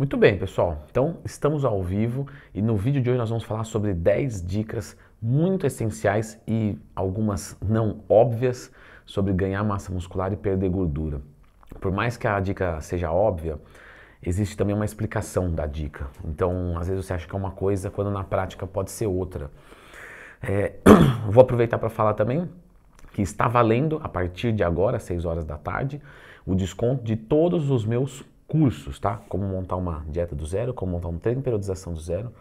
Muito bem, pessoal. Então, estamos ao vivo e no vídeo de hoje nós vamos falar sobre 10 dicas muito essenciais e algumas não óbvias sobre ganhar massa muscular e perder gordura. Por mais que a dica seja óbvia, existe também uma explicação da dica. Então, às vezes você acha que é uma coisa, quando na prática pode ser outra. É, vou aproveitar para falar também que está valendo a partir de agora, 6 horas da tarde, o desconto de todos os meus cursos, tá? Como montar uma dieta do zero, como montar um treino de periodização do zero,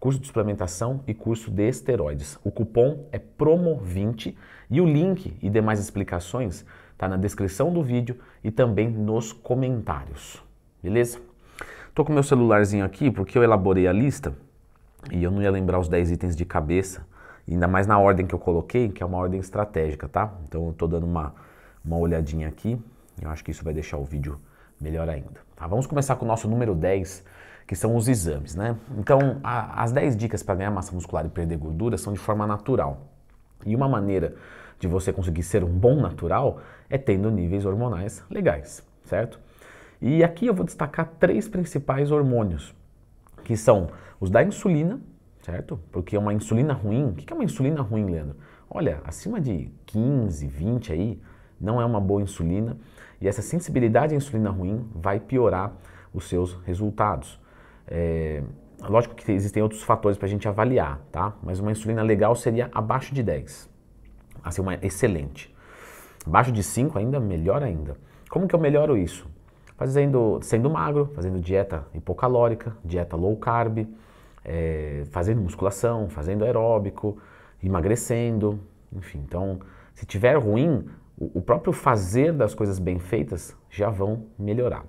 curso de suplementação e curso de esteroides. O cupom é PROMO20 e o link e demais explicações tá na descrição do vídeo e também nos comentários. Beleza? Tô com meu celularzinho aqui porque eu elaborei a lista e eu não ia lembrar os 10 itens de cabeça, ainda mais na ordem que eu coloquei, que é uma ordem estratégica, tá? Então eu tô dando uma, uma olhadinha aqui, eu acho que isso vai deixar o vídeo melhor ainda. Tá, vamos começar com o nosso número 10, que são os exames, né? Então, a, as 10 dicas para ganhar massa muscular e perder gordura são de forma natural. E uma maneira de você conseguir ser um bom natural é tendo níveis hormonais legais, certo? E aqui eu vou destacar três principais hormônios, que são os da insulina, certo? Porque uma insulina ruim, o que é uma insulina ruim, Leandro? Olha, acima de 15, 20 aí, não é uma boa insulina e essa sensibilidade à insulina ruim vai piorar os seus resultados. É, lógico que existem outros fatores para a gente avaliar, tá? Mas uma insulina legal seria abaixo de 10, assim, uma excelente. Abaixo de 5 ainda, melhor ainda. Como que eu melhoro isso? Fazendo, sendo magro, fazendo dieta hipocalórica, dieta low carb, é, fazendo musculação, fazendo aeróbico, emagrecendo, enfim. Então, se tiver ruim, o próprio fazer das coisas bem feitas já vão melhorar.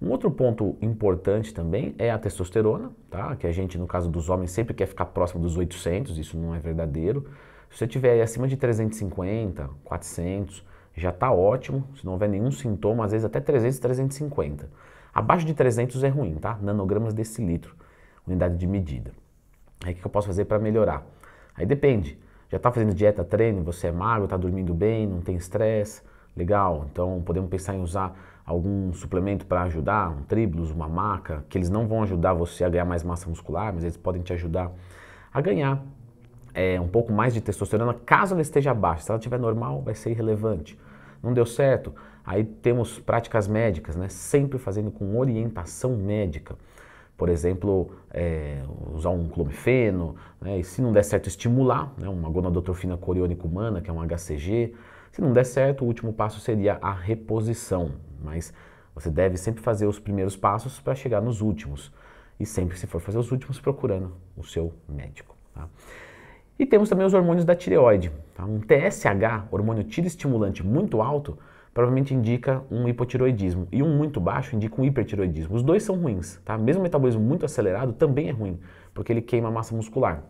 Um outro ponto importante também é a testosterona, tá? que a gente, no caso dos homens, sempre quer ficar próximo dos 800, isso não é verdadeiro. Se você tiver acima de 350, 400, já está ótimo, se não houver nenhum sintoma, às vezes até 300, 350. Abaixo de 300 é ruim, tá? Nanogramas desse litro, unidade de medida. Aí o que eu posso fazer para melhorar? Aí depende já está fazendo dieta, treino, você é magro, está dormindo bem, não tem estresse, legal. Então podemos pensar em usar algum suplemento para ajudar, um tribulus, uma maca, que eles não vão ajudar você a ganhar mais massa muscular, mas eles podem te ajudar a ganhar é, um pouco mais de testosterona, caso ela esteja baixa. Se ela estiver normal, vai ser irrelevante. Não deu certo? Aí temos práticas médicas, né? Sempre fazendo com orientação médica. Por exemplo, é, usar um clomifeno, né? e se não der certo, estimular né? uma gonadotrofina coriônica humana, que é um HCG. Se não der certo, o último passo seria a reposição, mas você deve sempre fazer os primeiros passos para chegar nos últimos. E sempre, se for fazer os últimos, procurando o seu médico. Tá? E temos também os hormônios da tireoide. Tá? Um TSH, hormônio tireoestimulante muito alto, provavelmente indica um hipotiroidismo. E um muito baixo indica um hipertiroidismo. Os dois são ruins, tá? Mesmo o metabolismo muito acelerado também é ruim, porque ele queima massa muscular.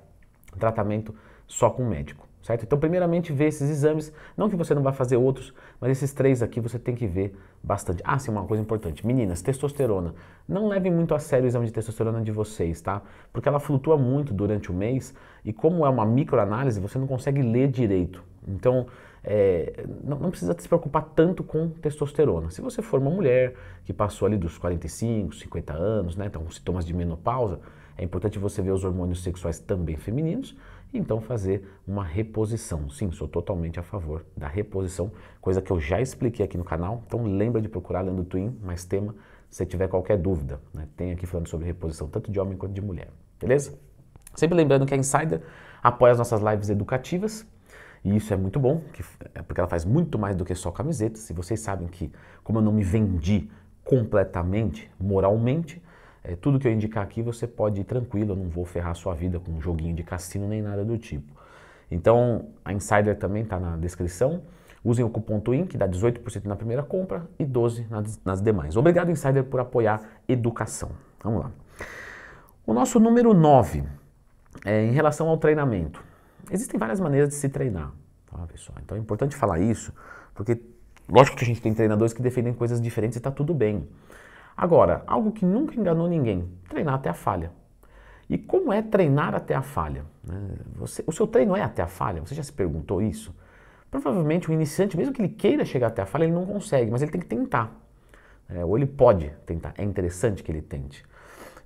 Tratamento só com o médico, certo? Então, primeiramente, ver esses exames. Não que você não vá fazer outros, mas esses três aqui você tem que ver bastante. Ah, sim, uma coisa importante. Meninas, testosterona. Não levem muito a sério o exame de testosterona de vocês, tá? Porque ela flutua muito durante o mês e, como é uma microanálise, você não consegue ler direito. Então, é, não, não, precisa se preocupar tanto com testosterona. Se você for uma mulher que passou ali dos 45, 50 anos, né, então sintomas de menopausa, é importante você ver os hormônios sexuais também femininos e então fazer uma reposição. Sim, sou totalmente a favor da reposição, coisa que eu já expliquei aqui no canal, então lembra de procurar Leandro Twin, mais tema, se tiver qualquer dúvida. Né, tem aqui falando sobre reposição, tanto de homem quanto de mulher, beleza? Sempre lembrando que a Insider apoia as nossas lives educativas, e isso é muito bom, que, é porque ela faz muito mais do que só camisetas. E vocês sabem que, como eu não me vendi completamente, moralmente, é, tudo que eu indicar aqui você pode ir tranquilo, eu não vou ferrar a sua vida com um joguinho de cassino nem nada do tipo. Então a Insider também está na descrição. Usem o cupom TWIN, que dá 18% na primeira compra e 12% nas, nas demais. Obrigado, Insider, por apoiar educação. Vamos lá. O nosso número 9 é em relação ao treinamento. Existem várias maneiras de se treinar, tá, pessoal? Então é importante falar isso, porque lógico que a gente tem treinadores que defendem coisas diferentes e está tudo bem. Agora, algo que nunca enganou ninguém, treinar até a falha. E como é treinar até a falha? Né? Você, o seu treino é até a falha? Você já se perguntou isso? Provavelmente o iniciante, mesmo que ele queira chegar até a falha, ele não consegue, mas ele tem que tentar. É, ou ele pode tentar. É interessante que ele tente.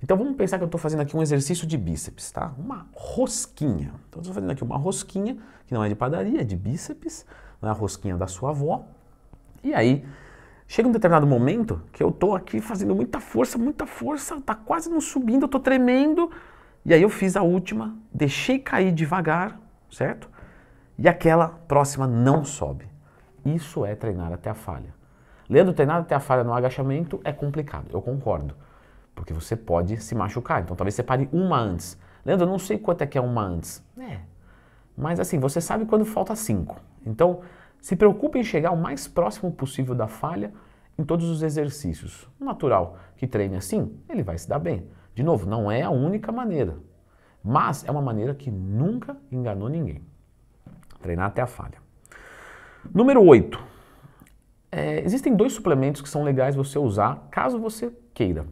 Então vamos pensar que eu estou fazendo aqui um exercício de bíceps, tá? Uma rosquinha. Então estou fazendo aqui uma rosquinha, que não é de padaria, é de bíceps, não é a rosquinha da sua avó. E aí, chega um determinado momento que eu estou aqui fazendo muita força, muita força, está quase não subindo, eu estou tremendo. E aí eu fiz a última, deixei cair devagar, certo? E aquela próxima não sobe. Isso é treinar até a falha. Leandro, treinar até a falha no agachamento é complicado, eu concordo. Porque você pode se machucar. Então talvez separe uma antes. Leandro, eu não sei quanto é que é uma antes. É. Mas assim, você sabe quando falta cinco. Então, se preocupe em chegar o mais próximo possível da falha em todos os exercícios. natural que treine assim, ele vai se dar bem. De novo, não é a única maneira, mas é uma maneira que nunca enganou ninguém. Treinar até a falha. Número 8. É, existem dois suplementos que são legais você usar caso você queira.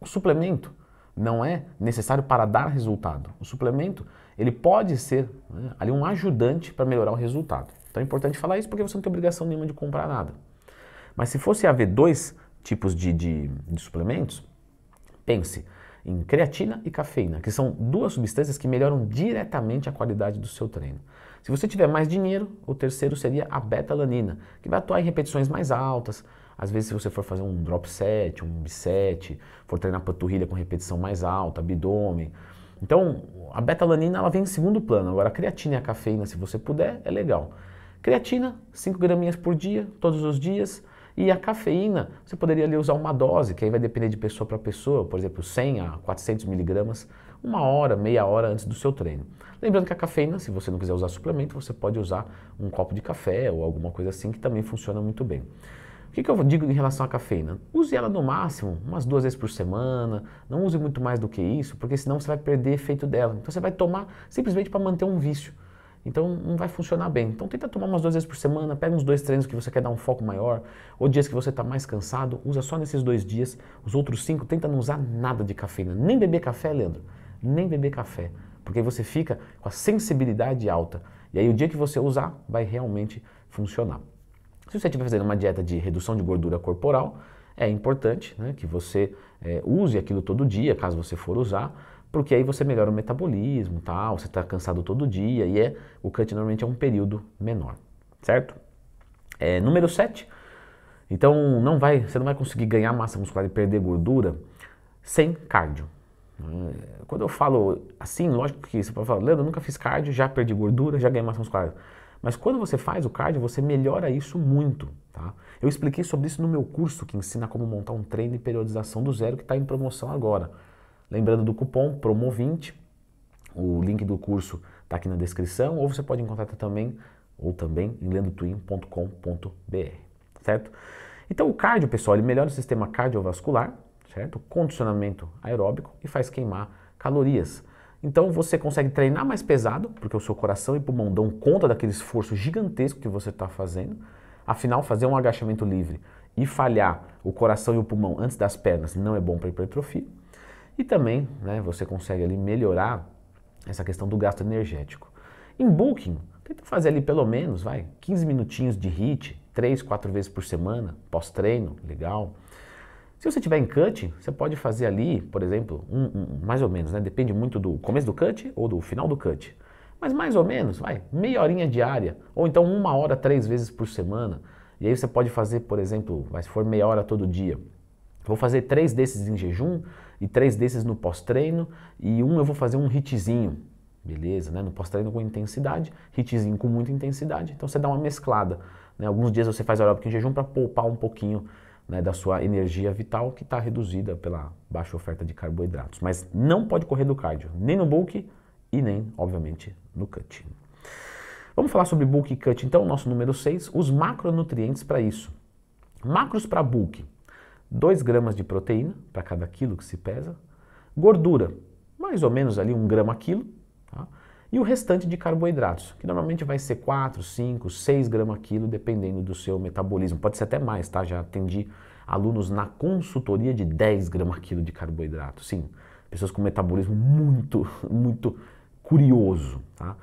O suplemento não é necessário para dar resultado. O suplemento ele pode ser né, ali um ajudante para melhorar o resultado. Então é importante falar isso porque você não tem obrigação nenhuma de comprar nada. Mas se fosse haver dois tipos de, de, de suplementos, pense em creatina e cafeína, que são duas substâncias que melhoram diretamente a qualidade do seu treino. Se você tiver mais dinheiro, o terceiro seria a beta alanina, que vai atuar em repetições mais altas, às vezes, se você for fazer um drop set, um bisset, for treinar panturrilha com repetição mais alta, abdômen. Então, a betalanina ela vem em segundo plano. Agora, a creatina e a cafeína, se você puder, é legal. Creatina, 5 graminhas por dia, todos os dias. E a cafeína, você poderia ali usar uma dose, que aí vai depender de pessoa para pessoa, por exemplo, 100 a 400 miligramas, uma hora, meia hora antes do seu treino. Lembrando que a cafeína, se você não quiser usar suplemento, você pode usar um copo de café ou alguma coisa assim, que também funciona muito bem. O que, que, eu digo em relação à cafeína? Use ela no máximo umas duas vezes por semana, não use muito mais do que isso, porque senão você vai perder efeito dela. Então você vai tomar simplesmente para manter um vício. Então não vai funcionar bem. Então tenta tomar umas duas vezes por semana, pega uns dois treinos que você quer dar um foco maior, ou dias que você está mais cansado, usa só nesses dois dias. Os outros cinco, tenta não usar nada de cafeína. Nem beber café, Leandro. Nem beber café. Porque aí você fica com a sensibilidade alta. E aí o dia que você usar, vai realmente funcionar. Se você estiver fazendo uma dieta de redução de gordura corporal, é importante né, que você é, use aquilo todo dia, caso você for usar, porque aí você melhora o metabolismo, tal, você está cansado todo dia e é, o cut normalmente é um período menor, certo? É, número 7, então não vai, você não vai conseguir ganhar massa muscular e perder gordura sem cardio. Quando eu falo assim, lógico que você pode falar, Leandro, eu nunca fiz cardio, já perdi gordura, já ganhei massa muscular. Mas quando você faz o cardio, você melhora isso muito. Tá? Eu expliquei sobre isso no meu curso que ensina como montar um treino de periodização do zero que está em promoção agora. Lembrando do cupom PROMO20, o link do curso está aqui na descrição, ou você pode encontrar também ou também em lendotwin.com.br, certo? Então o cardio, pessoal, ele melhora o sistema cardiovascular, certo? Condicionamento aeróbico e faz queimar calorias. Então você consegue treinar mais pesado, porque o seu coração e pulmão dão conta daquele esforço gigantesco que você está fazendo. Afinal, fazer um agachamento livre e falhar o coração e o pulmão antes das pernas não é bom para hipertrofia. E também né, você consegue ali melhorar essa questão do gasto energético. Em booking, tenta fazer ali pelo menos vai 15 minutinhos de HIIT, 3, 4 vezes por semana, pós-treino, legal. Se você tiver em cut, você pode fazer ali, por exemplo, um, um, mais ou menos, né? depende muito do começo do cut ou do final do cut. Mas mais ou menos, vai, meia horinha diária, ou então uma hora três vezes por semana. E aí você pode fazer, por exemplo, se for meia hora todo dia, Vou fazer três desses em jejum e três desses no pós-treino e um eu vou fazer um hitzinho, beleza, né? No pós-treino com intensidade, hitzinho com muita intensidade. Então você dá uma mesclada. Né? Alguns dias você faz aeróbico em jejum para poupar um pouquinho né, da sua energia vital que está reduzida pela baixa oferta de carboidratos. Mas não pode correr do cardio, nem no bulk e nem, obviamente, no cut. Vamos falar sobre bulk e cut, então, nosso número 6, os macronutrientes para isso. Macros para bulk, 2 gramas de proteína para cada quilo que se pesa, gordura, mais ou menos ali 1 grama quilo, tá? E o restante de carboidratos, que normalmente vai ser 4, 5, 6 gramas quilo, dependendo do seu metabolismo. Pode ser até mais, tá? Já atendi alunos na consultoria de 10 gramas quilo de carboidrato. Sim, pessoas com metabolismo muito, muito curioso, tá?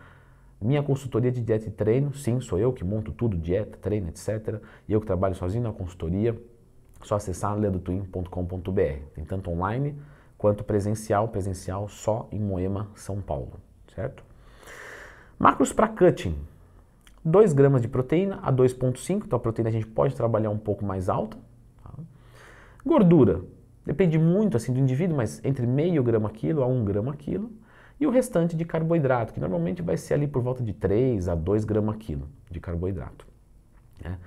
Minha consultoria de dieta e treino, sim, sou eu que monto tudo, dieta, treino, etc. E eu que trabalho sozinho na consultoria, só acessar leandotwin.com.br. Tem tanto online quanto presencial, presencial só em Moema, São Paulo, certo? Macros para cutting. 2 gramas de proteína a 2,5, então a proteína a gente pode trabalhar um pouco mais alta. Tá? Gordura, depende muito assim do indivíduo, mas entre meio grama quilo a 1 um grama quilo. E o restante de carboidrato, que normalmente vai ser ali por volta de 3 a 2 grama quilo de carboidrato. Né?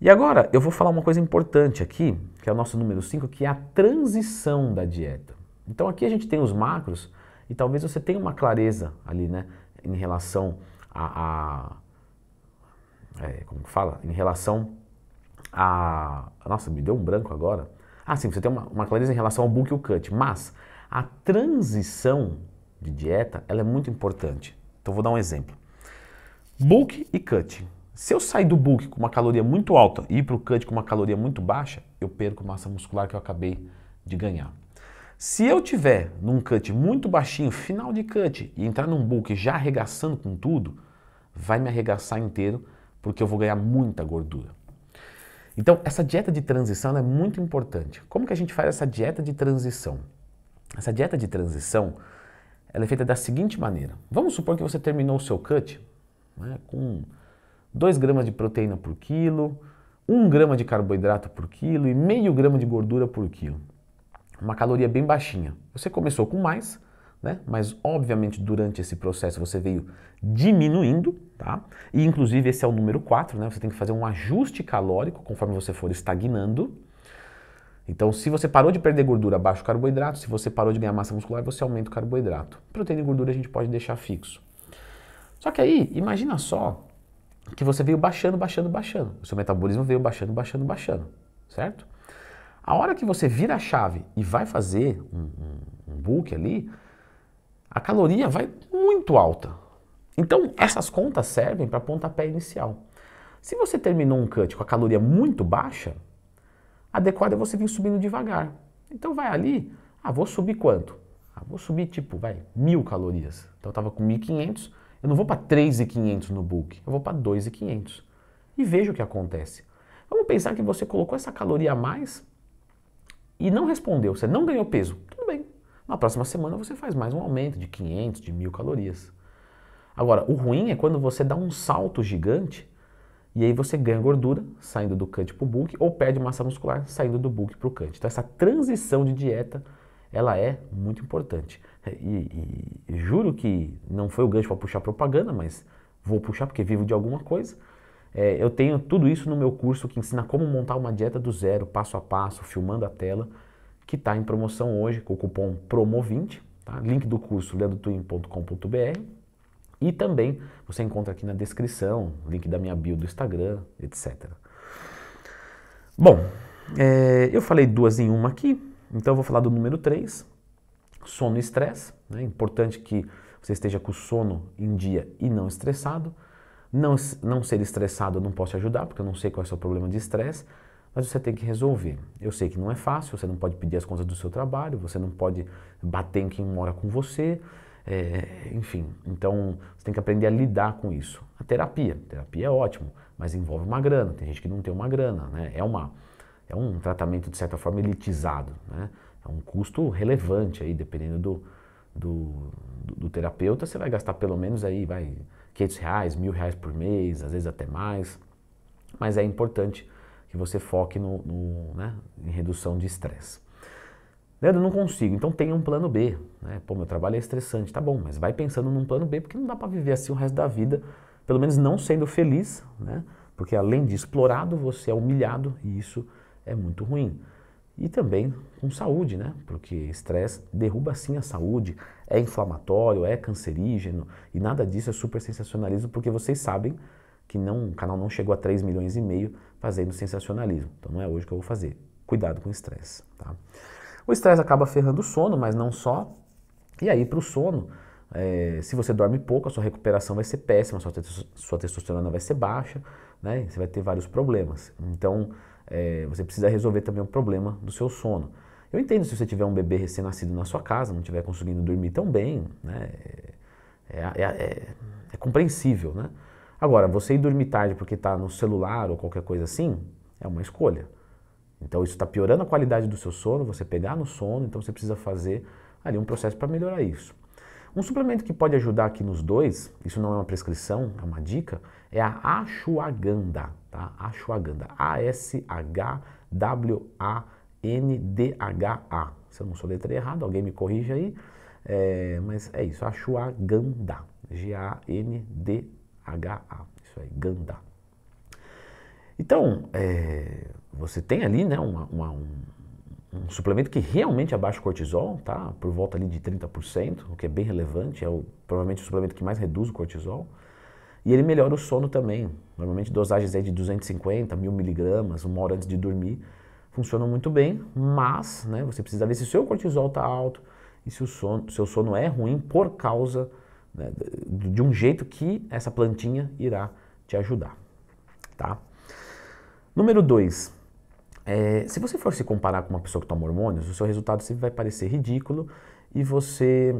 E agora eu vou falar uma coisa importante aqui, que é o nosso número 5, que é a transição da dieta. Então aqui a gente tem os macros e talvez você tenha uma clareza ali, né? em relação a, a é, como fala, em relação a, nossa, me deu um branco agora. Ah, sim, você tem uma, uma clareza em relação ao bulk e o cut, mas a transição de dieta, ela é muito importante. Então vou dar um exemplo. Bulk e cut. Se eu sair do bulk com uma caloria muito alta e ir para o cut com uma caloria muito baixa, eu perco massa muscular que eu acabei de ganhar. Se eu tiver num cut muito baixinho, final de cut, e entrar num book já arregaçando com tudo, vai me arregaçar inteiro, porque eu vou ganhar muita gordura. Então, essa dieta de transição é muito importante. Como que a gente faz essa dieta de transição? Essa dieta de transição ela é feita da seguinte maneira. Vamos supor que você terminou o seu cut né, com 2 gramas de proteína por quilo, 1 um grama de carboidrato por quilo e meio grama de gordura por quilo uma caloria bem baixinha. Você começou com mais, né? Mas obviamente durante esse processo você veio diminuindo, tá? E inclusive esse é o número 4, né? Você tem que fazer um ajuste calórico conforme você for estagnando. Então, se você parou de perder gordura, baixa o carboidrato. Se você parou de ganhar massa muscular, você aumenta o carboidrato. Proteína e gordura a gente pode deixar fixo. Só que aí, imagina só que você veio baixando, baixando, baixando. O seu metabolismo veio baixando, baixando, baixando, certo? A hora que você vira a chave e vai fazer um, um, um book ali, a caloria vai muito alta. Então, essas contas servem para pontapé inicial. Se você terminou um cut com a caloria muito baixa, adequado é você vir subindo devagar. Então, vai ali, ah, vou subir quanto? Ah, vou subir tipo, vai, mil calorias. Então, eu estava com 1.500, eu não vou para 3.500 no book, eu vou para 2.500. E veja o que acontece. Vamos pensar que você colocou essa caloria a mais e não respondeu, você não ganhou peso, tudo bem. Na próxima semana você faz mais um aumento de 500, de 1000 calorias. Agora, o ruim é quando você dá um salto gigante e aí você ganha gordura saindo do cante para o bulk ou perde massa muscular saindo do bulk para o cante. Então essa transição de dieta, ela é muito importante. E, e juro que não foi o gancho para puxar propaganda, mas vou puxar porque vivo de alguma coisa. É, eu tenho tudo isso no meu curso que ensina como montar uma dieta do zero, passo a passo, filmando a tela, que está em promoção hoje com o cupom PROMO20, tá? link do curso leadotwin.com.br e também você encontra aqui na descrição, link da minha bio do Instagram, etc. Bom, é, eu falei duas em uma aqui, então eu vou falar do número 3, sono e estresse. É né? importante que você esteja com o sono em dia e não estressado. Não, não ser estressado eu não posso te ajudar, porque eu não sei qual é o seu problema de estresse, mas você tem que resolver. Eu sei que não é fácil, você não pode pedir as contas do seu trabalho, você não pode bater em quem mora com você, é, enfim. Então, você tem que aprender a lidar com isso. A terapia, a terapia é ótimo, mas envolve uma grana. Tem gente que não tem uma grana, né? É, uma, é um tratamento, de certa forma, elitizado, né? É um custo relevante aí, dependendo do, do, do, do terapeuta, você vai gastar pelo menos aí, vai... 500 reais, mil reais por mês, às vezes até mais. Mas é importante que você foque no, no né, em redução de estresse. Leandro, não consigo. Então tenha um plano B. Né? Pô, meu trabalho é estressante. Tá bom, mas vai pensando num plano B, porque não dá para viver assim o resto da vida, pelo menos não sendo feliz, né? Porque além de explorado, você é humilhado e isso é muito ruim. E também com saúde, né? Porque estresse derruba sim a saúde, é inflamatório, é cancerígeno, e nada disso é super sensacionalismo, porque vocês sabem que não, o canal não chegou a 3 milhões e meio fazendo sensacionalismo. Então não é hoje que eu vou fazer. Cuidado com o estresse. Tá? O estresse acaba ferrando o sono, mas não só. E aí, para o sono, é, se você dorme pouco, a sua recuperação vai ser péssima, sua, sua testosterona vai ser baixa, né? Você vai ter vários problemas. Então, é, você precisa resolver também o problema do seu sono. Eu entendo se você tiver um bebê recém-nascido na sua casa, não estiver conseguindo dormir tão bem, né? É, é, é, é, é compreensível, né? Agora, você ir dormir tarde porque está no celular ou qualquer coisa assim, é uma escolha. Então isso está piorando a qualidade do seu sono, você pegar no sono, então você precisa fazer ali um processo para melhorar isso. Um suplemento que pode ajudar aqui nos dois, isso não é uma prescrição, é uma dica, é a ashwagandha, tá? Ashwagandha, A S H W A N D H A. Se eu não sou letra errada, alguém me corrija aí. É, mas é isso, Ashwagandha. G-A-N-D-H-A. Isso aí, Ganda. Então, é, você tem ali né, uma, uma, um, um, suplemento que realmente abaixa o cortisol, tá? Por volta ali de 30%, o que é bem relevante. É o, provavelmente o suplemento que mais reduz o cortisol. E ele melhora o sono também. Normalmente dosagens é de 250, 1000 miligramas, uma hora antes de dormir funcionam muito bem, mas né, você precisa ver se o seu cortisol está alto e se o sono, seu sono é ruim por causa né, de um jeito que essa plantinha irá te ajudar. Tá? Número 2. É, se você for se comparar com uma pessoa que toma hormônios, o seu resultado sempre vai parecer ridículo e você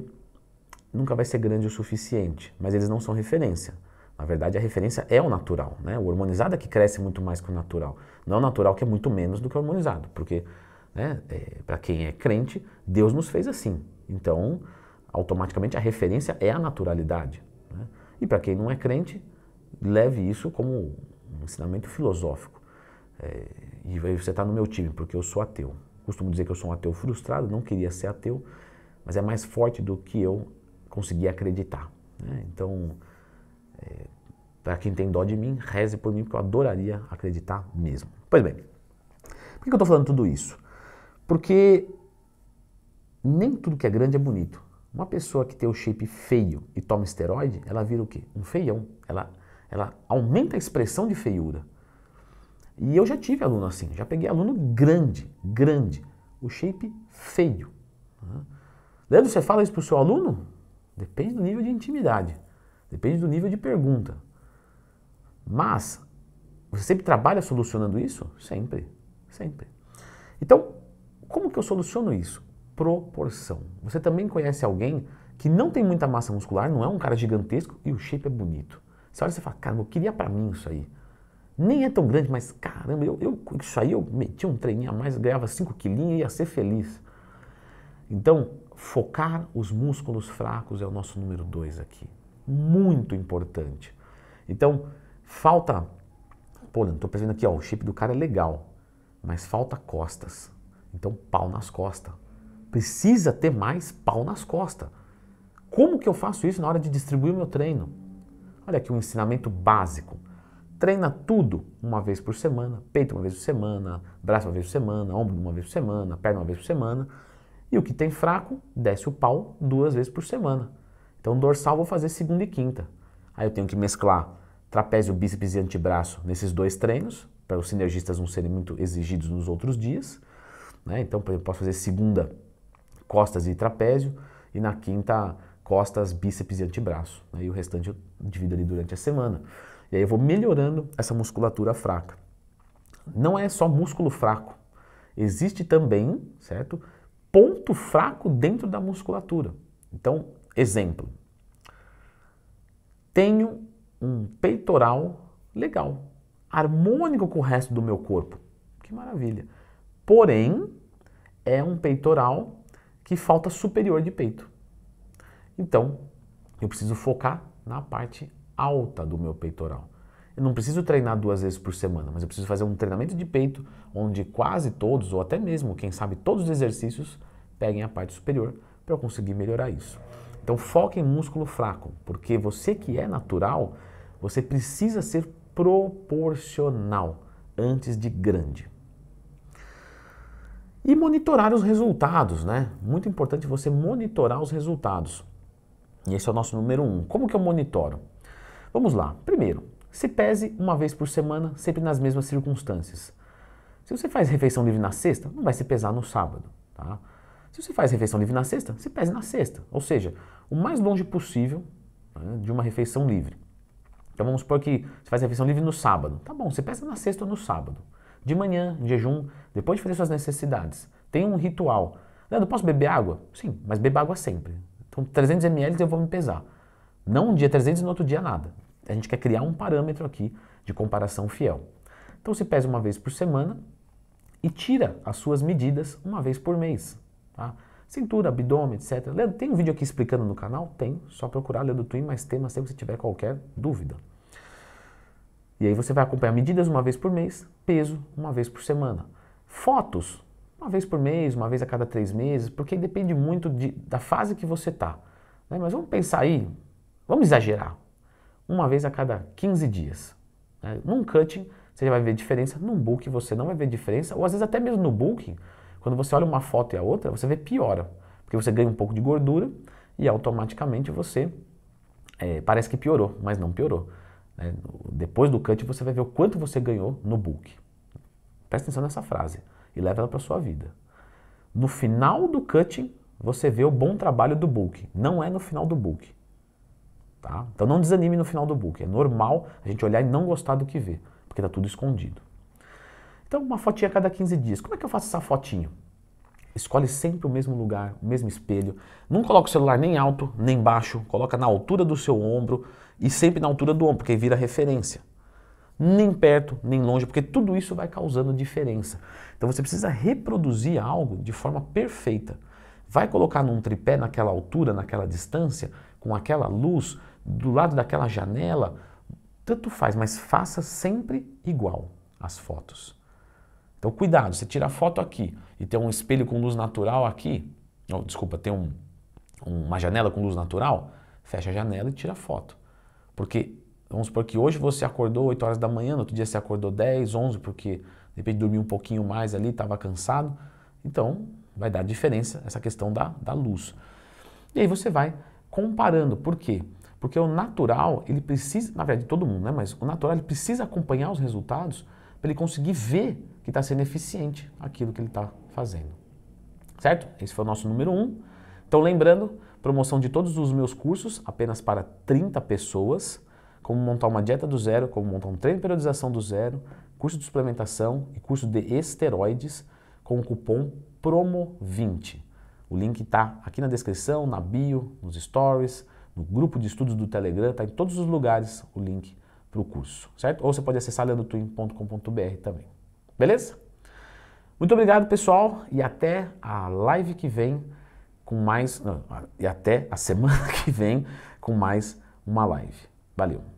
nunca vai ser grande o suficiente, mas eles não são referência. Na verdade, a referência é o natural, né? O hormonizado é que cresce muito mais que o natural. Não é o natural que é muito menos do que o hormonizado, porque, né, é, para quem é crente, Deus nos fez assim. Então, automaticamente a referência é a naturalidade. Né? E para quem não é crente, leve isso como um ensinamento filosófico. É, e você está no meu time, porque eu sou ateu. Costumo dizer que eu sou um ateu frustrado, não queria ser ateu, mas é mais forte do que eu conseguia acreditar. Né? Então, é, para quem tem dó de mim, reze por mim, porque eu adoraria acreditar mesmo. Pois bem, por que eu estou falando tudo isso? Porque nem tudo que é grande é bonito. Uma pessoa que tem o shape feio e toma esteroide, ela vira o quê? Um feião. Ela, ela aumenta a expressão de feiura. E eu já tive aluno assim, já peguei aluno grande, grande, o shape feio. Leandro, você fala isso para o seu aluno? Depende do nível de intimidade. Depende do nível de pergunta. Mas você sempre trabalha solucionando isso? Sempre, sempre. Então, como que eu soluciono isso? Proporção. Você também conhece alguém que não tem muita massa muscular, não é um cara gigantesco e o shape é bonito. Você olha e você fala, caramba, eu queria para mim isso aí. Nem é tão grande, mas caramba, eu, eu, isso aí eu metia um treininho a mais, ganhava 5 quilinhos e ia ser feliz. Então, focar os músculos fracos é o nosso número 2 aqui muito importante. Então, falta. Pô, não tô percebendo aqui, ó, o chip do cara é legal, mas falta costas. Então, pau nas costas. Precisa ter mais pau nas costas. Como que eu faço isso na hora de distribuir meu treino? Olha aqui um ensinamento básico. Treina tudo uma vez por semana, peito uma vez por semana, braço uma vez por semana, ombro uma vez por semana, perna uma vez por semana. E o que tem fraco, desce o pau duas vezes por semana. Então, dorsal vou fazer segunda e quinta. Aí eu tenho que mesclar trapézio, bíceps e antebraço nesses dois treinos, para os sinergistas não serem muito exigidos nos outros dias. Né? Então, por exemplo, posso fazer segunda costas e trapézio, e na quinta costas, bíceps e antebraço. Né? E o restante eu divido ali durante a semana. E aí eu vou melhorando essa musculatura fraca. Não é só músculo fraco. Existe também, certo? Ponto fraco dentro da musculatura. Então, Exemplo: tenho um peitoral legal, harmônico com o resto do meu corpo. Que maravilha. Porém, é um peitoral que falta superior de peito. Então, eu preciso focar na parte alta do meu peitoral. Eu não preciso treinar duas vezes por semana, mas eu preciso fazer um treinamento de peito onde quase todos, ou até mesmo, quem sabe, todos os exercícios peguem a parte superior para eu conseguir melhorar isso. Então foca em músculo fraco, porque você que é natural, você precisa ser proporcional antes de grande. E monitorar os resultados, né? Muito importante você monitorar os resultados. E esse é o nosso número um. Como que eu monitoro? Vamos lá. Primeiro, se pese uma vez por semana, sempre nas mesmas circunstâncias. Se você faz refeição livre na sexta, não vai se pesar no sábado, tá? Se você faz refeição livre na sexta, se pese na sexta. Ou seja, o mais longe possível né, de uma refeição livre. Então vamos supor que você faz refeição livre no sábado. Tá bom, você peça na sexta ou no sábado. De manhã, em jejum, depois de fazer suas necessidades. Tem um ritual. Leandro, posso beber água? Sim, mas beba água sempre. Então 300 ml eu vou me pesar. Não um dia 300 e no outro dia nada. A gente quer criar um parâmetro aqui de comparação fiel. Então se pesa uma vez por semana e tira as suas medidas uma vez por mês. Tá? Cintura, abdômen, etc. Leandro, tem um vídeo aqui explicando no canal? Tem. Só procurar Leandro Twin, mais temas sempre se tiver qualquer dúvida. E aí você vai acompanhar medidas uma vez por mês, peso uma vez por semana. Fotos, uma vez por mês, uma vez a cada três meses, porque depende muito de, da fase que você está. Né? Mas vamos pensar aí, vamos exagerar. Uma vez a cada 15 dias. Né? Num cutting, você já vai ver diferença, num book você não vai ver diferença, ou às vezes até mesmo no booking, quando você olha uma foto e a outra, você vê piora, porque você ganha um pouco de gordura e automaticamente você é, parece que piorou, mas não piorou. Né? Depois do cut você vai ver o quanto você ganhou no book. Presta atenção nessa frase e leva ela para sua vida. No final do cutting você vê o bom trabalho do book, não é no final do book. Tá? Então não desanime no final do book. É normal a gente olhar e não gostar do que vê, porque está tudo escondido. Então, uma fotinha a cada 15 dias. Como é que eu faço essa fotinho? Escolhe sempre o mesmo lugar, o mesmo espelho. Não coloca o celular nem alto, nem baixo. Coloca na altura do seu ombro e sempre na altura do ombro, porque vira referência. Nem perto, nem longe, porque tudo isso vai causando diferença. Então você precisa reproduzir algo de forma perfeita. Vai colocar num tripé naquela altura, naquela distância, com aquela luz, do lado daquela janela, tanto faz, mas faça sempre igual as fotos. Então cuidado, você tira a foto aqui e tem um espelho com luz natural aqui, ou, desculpa, tem um, uma janela com luz natural, fecha a janela e tira a foto. Porque vamos supor que hoje você acordou 8 horas da manhã, no outro dia você acordou 10, 11, porque de repente dormiu um pouquinho mais ali, estava cansado. Então vai dar diferença essa questão da, da luz. E aí você vai comparando. Por quê? Porque o natural, ele precisa, na verdade, todo mundo, né? Mas o natural ele precisa acompanhar os resultados para ele conseguir ver que está sendo eficiente aquilo que ele está fazendo. Certo? Esse foi o nosso número um. Então, lembrando, promoção de todos os meus cursos apenas para 30 pessoas, como montar uma dieta do zero, como montar um treino de periodização do zero, curso de suplementação e curso de esteroides com o cupom PROMO20. O link está aqui na descrição, na bio, nos stories, no grupo de estudos do Telegram, está em todos os lugares o link para o curso, certo? Ou você pode acessar leandrotwin.com.br também, beleza? Muito obrigado, pessoal, e até a live que vem com mais... Não, e até a semana que vem com mais uma live. Valeu!